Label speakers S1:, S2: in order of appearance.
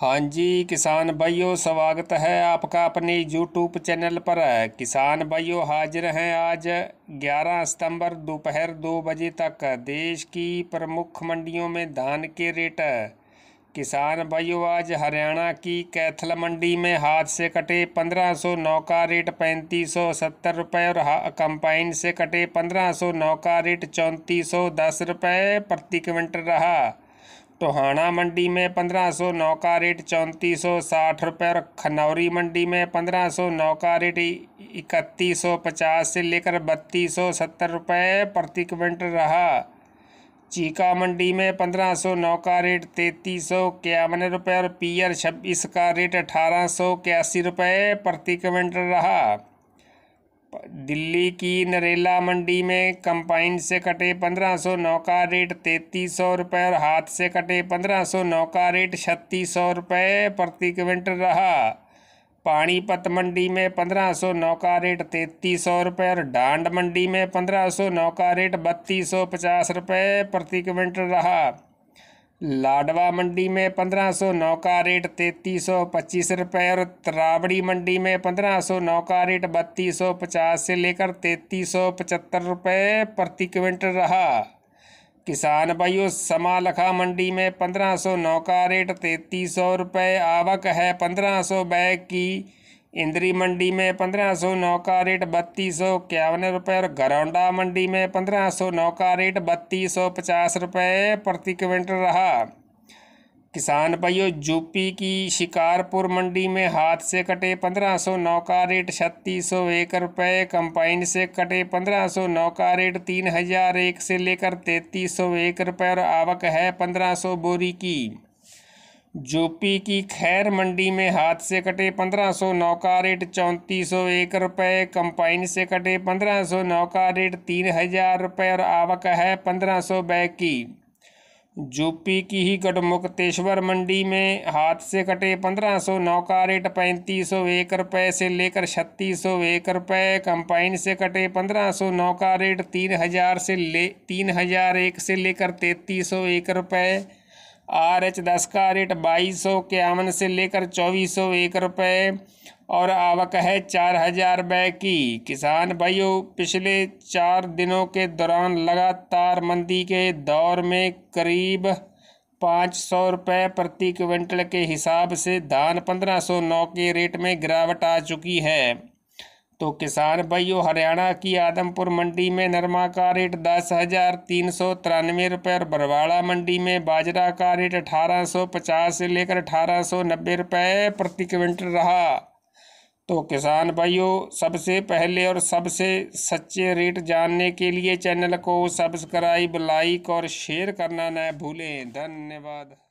S1: हाँ जी किसान भाइयों स्वागत है आपका अपने यूट्यूब चैनल पर किसान भाइयों हाजिर हैं आज 11 सितंबर दोपहर दो बजे तक देश की प्रमुख मंडियों में धान के रेट किसान भाइयों आज हरियाणा की कैथल मंडी में हाथ से कटे 1509 का रेट पैंतीस सौ सत्तर रुपये और कंपाइन से कटे 1509 का रेट चौंतीस सौ दस रुपये प्रति क्विंटल रहा टोहाना मंडी में पंद्रह सौ नौ का रेट चौंतीस सौ साठ रुपये और खनौरी मंडी में पंद्रह सौ नौ का रेट इकतीस सौ पचास से लेकर बत्तीस सौ सत्तर रुपये प्रति क्विंटल रहा चीका मंडी में पंद्रह सौ नौ का रेट तैंतीस सौ इक्यावन रुपये और पीयर छब्बीस का रेट अठारह सौ इक्यासी रुपये प्रति क्विंटल रहा दिल्ली की नरेला मंडी में कंपाइन से कटे पंद्रह सौ नौ का रेट तैतीस सौ रुपये और हाथ से कटे पंद्रह सौ नौ का रेट छत्तीस सौ रुपये प्रति क्विंटल रहा पानीपत मंडी में पंद्रह सौ नौ का रेट तैतीस सौ रुपये और डांड मंडी में पंद्रह सौ नौ का रेट बत्तीस सौ पचास रुपये प्रति क्विंटल रहा लाडवा मंडी में पंद्रह सौ नौ का रेट तैतीस सौ पच्चीस रुपये और त्रावड़ी मंडी में पंद्रह सौ नौ का रेट बत्तीस सौ पचास से लेकर तैतीस सौ पचहत्तर रुपये प्रति क्विंटल रहा किसान भाइयों समालखा मंडी में पंद्रह सौ नौ का रेट तैतीस सौ रुपये आवक है पंद्रह सौ बैग की इंद्री मंडी में पंद्रह सौ नौ का रेट बत्तीस सौ इक्यावन रुपये और गरौंडा मंडी में पंद्रह सौ नौ का रेट बत्तीस सौ पचास रुपये प्रति क्विंटल रहा किसान भाइयों यूपी की शिकारपुर मंडी में हाथ से कटे पंद्रह सौ नौ का रेट छत्तीस सौ एक रुपये कंपाइन से कटे पंद्रह सौ नौ का रेट तीन हज़ार एक से लेकर तैंतीस सौ एक रुपये और आवक है पंद्रह सौ बोरी की जोपी की खैर मंडी में हाथ से कटे पंद्रह सौ नौ का रेट चौंतीस सौ एक रुपये कंपाइन से कटे पंद्रह सौ नौ का रेट तीन हजार रुपये और आवक है पंद्रह सौ बै की जोपी की ही गढ़मुक्तेश्वर मंडी में हाथ से कटे पंद्रह सौ नौ का रेट पैंतीस सौ एक रुपये से लेकर छत्तीस सौ एक रुपये कंपाइन से कटे पंद्रह सौ नौ का रेट तीन हजार से ले तीन हजार एक से लेकर तैंतीस सौ एक रुपये आर एच दस का रेट बाईस सौ इक्यावन से लेकर चौबीस सौ एक रुपये और आवक है चार हजार रुपये की किसान भाइयों पिछले चार दिनों के दौरान लगातार मंदी के दौर में करीब पाँच सौ रुपये प्रति क्विंटल के हिसाब से धान पंद्रह सौ नौ के रेट में गिरावट आ चुकी है तो किसान भाइयों हरियाणा की आदमपुर मंडी में नरमा का रेट दस हज़ार तीन सौ तिरानवे रुपये और बरवाड़ा मंडी में बाजरा का रेट अठारह सौ पचास से लेकर अठारह सौ नब्बे रुपये प्रति क्विंटल रहा तो किसान भाइयों सबसे पहले और सबसे सच्चे रेट जानने के लिए चैनल को सब्सक्राइब लाइक और शेयर करना न भूलें धन्यवाद